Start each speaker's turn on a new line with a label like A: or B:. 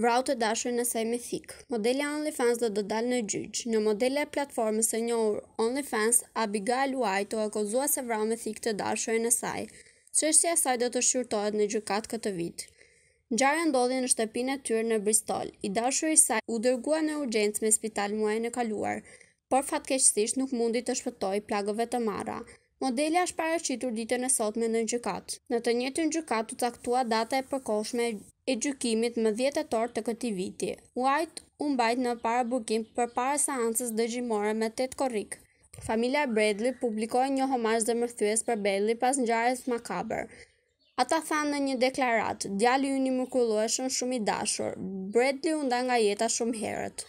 A: Vrau të dashur në sajmë thikë. Modela OnlyFans do të dalë në gjyq. Në modela e platformës së njohur OnlyFans, Abigail White u akuzua se vrau me thikë të dashurin e saj. Çështja e saj do të shqyrtohet në gjykat këtë vit. Ngjarja ndodhi në shtëpinë e tyre në Bristol. I dashuri i saj u dërgua në urgjencë me spital muajin e kaluar, por fatkeqësisht nuk mundi të shpëtoi plagëve të marra. Modeli është paraqitur ditën e sotme në gjykat. Në të njëjtën gjykat u caktua data e përkohshme e gjykimit më djetëtor të këti viti. White unë bajtë në para burkim për para saancës dëgjimore me tëtë korik. Familia Bradley publikoi një homaj dhe për Bradley pas në gjarës makaber. Ata thanë në një deklarat, djali unë i mërkulluashën shumë i dashur, Bradley unë da nga jeta shumë herët.